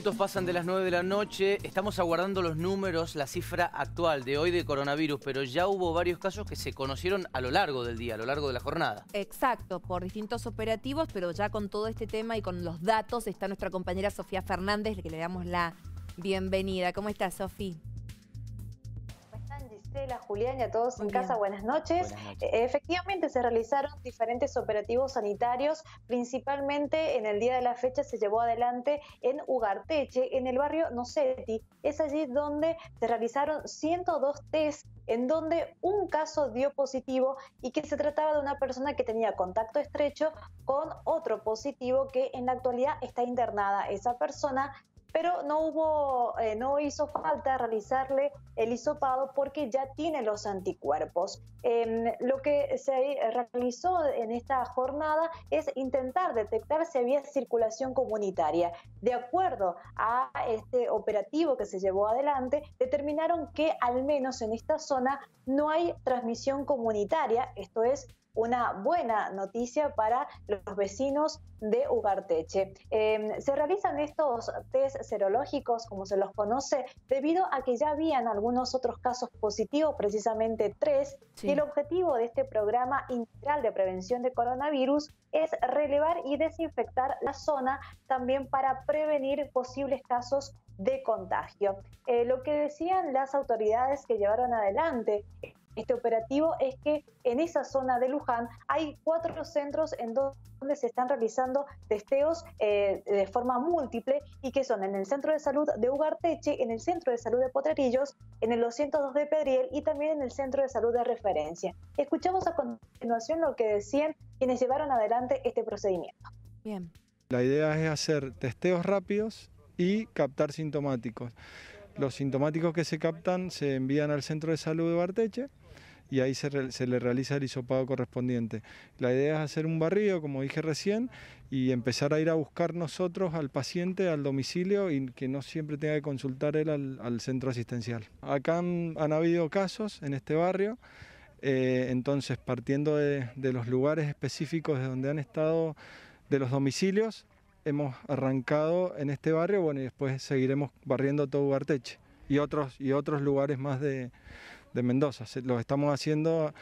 Minutos pasan de las 9 de la noche, estamos aguardando los números, la cifra actual de hoy de coronavirus, pero ya hubo varios casos que se conocieron a lo largo del día, a lo largo de la jornada. Exacto, por distintos operativos, pero ya con todo este tema y con los datos está nuestra compañera Sofía Fernández, que le damos la bienvenida. ¿Cómo estás, Sofía? la Julián y a todos en casa, buenas noches. Eh, efectivamente, se realizaron diferentes operativos sanitarios. Principalmente en el día de la fecha se llevó adelante en Ugarteche, en el barrio Noceti. Es allí donde se realizaron 102 test en donde un caso dio positivo y que se trataba de una persona que tenía contacto estrecho con otro positivo que en la actualidad está internada. Esa persona pero no hubo, eh, no hizo falta realizarle el hisopado porque ya tiene los anticuerpos. Em, lo que se realizó en esta jornada es intentar detectar si había circulación comunitaria. De acuerdo a este operativo que se llevó adelante, determinaron que al menos en esta zona no hay transmisión comunitaria, esto es, una buena noticia para los vecinos de Ugarteche. Em, se realizan estos test serológicos, como se los conoce, debido a que ya habían algunos otros casos positivos, precisamente tres, y el objetivo de este programa integral de prevención de coronavirus es relevar y desinfectar la zona también para prevenir posibles casos de contagio. Eh, lo que decían las autoridades que llevaron adelante este operativo es que en esa zona de Luján hay cuatro centros en donde se están realizando testeos eh, de forma múltiple y que son en el Centro de Salud de Ugarteche, en el Centro de Salud de Potrerillos, en el 202 de Pedriel y también en el Centro de Salud de Referencia. Escuchamos a continuación lo que decían quienes llevaron adelante este procedimiento. Bien. La idea es hacer testeos rápidos y captar sintomáticos. Los sintomáticos que se captan se envían al centro de salud de Barteche y ahí se, le realiza el hisopado correspondiente. La idea es hacer un barrido, como dije recién, y empezar a ir a buscar nosotros al paciente al domicilio y que no siempre tenga que consultar él al, centro asistencial. Acá han, habido casos en este barrio, eh, entonces partiendo de, los lugares específicos de donde han estado, de los domicilios, hemos arrancado en este barrio, bueno, y después seguiremos barriendo todo Ugarteche y otros, y otros lugares más de, de Mendoza. Los estamos haciendo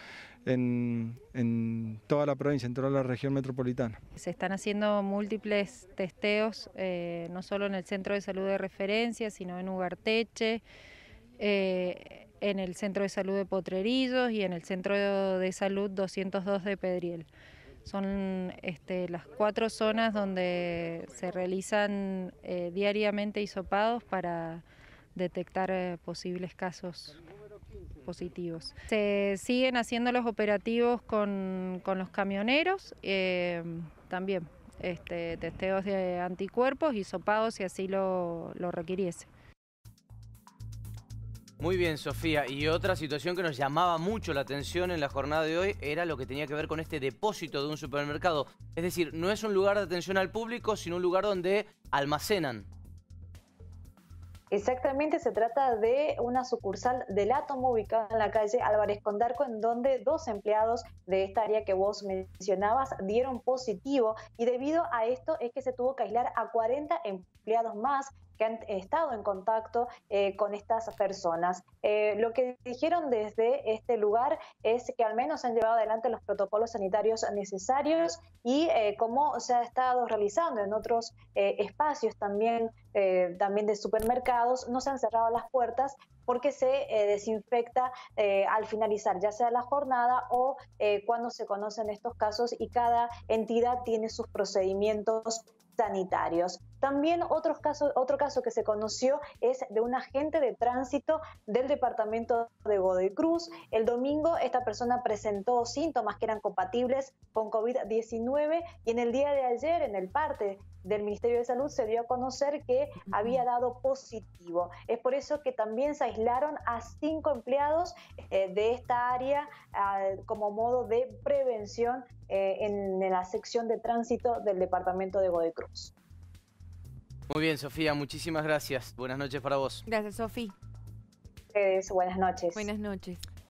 en, en, toda la provincia, en toda la región metropolitana. Se están haciendo múltiples testeos, eh, no solo en el centro de salud de referencia, sino en Ugarteche, eh, en el centro de salud de Potrerillos y en el centro de salud 202 de Pedriel. Son este, las cuatro zonas donde se realizan eh, diariamente hisopados para detectar posibles casos se siguen haciendo los operativos con, los camioneros eh, también, este, testeos de anticuerpos y sopados si así lo, lo requiriese. Muy bien, Sofía. Y otra situación que nos llamaba mucho la atención en la jornada de hoy era lo que tenía que ver con este depósito de un supermercado. Es decir, no es un lugar de atención al público, sino un lugar donde almacenan Exactamente, se trata de una sucursal del átomo ubicada en la calle Álvarez Condarco, en donde dos empleados de esta área que vos mencionabas dieron positivo y debido a esto es que se tuvo que aislar a 40 empleados más que han estado en contacto eh, con estas personas. Eh, lo que dijeron desde este lugar es que al menos han llevado adelante los protocolos sanitarios necesarios y eh, como se ha estado realizando en otros eh, espacios también, también de supermercados, no se han cerrado las puertas porque se desinfecta al finalizar ya sea la jornada o cuando se conocen estos casos y cada entidad tiene sus procedimientos sanitarios. También otro caso que se conoció es de un agente de tránsito del departamento de Godoy Cruz. El domingo esta persona presentó síntomas que eran compatibles con COVID-19 y en el día de ayer en el parte del Ministerio de Salud se dio a conocer que había dado positivo. Es por eso que también se aislaron a cinco empleados eh, de esta área ah, como modo de prevención eh, en, en la sección de tránsito del departamento de Godoy Cruz. Muy bien, Sofía, muchísimas gracias. Buenas noches para vos. Gracias, Sofía. Buenas noches. Buenas noches.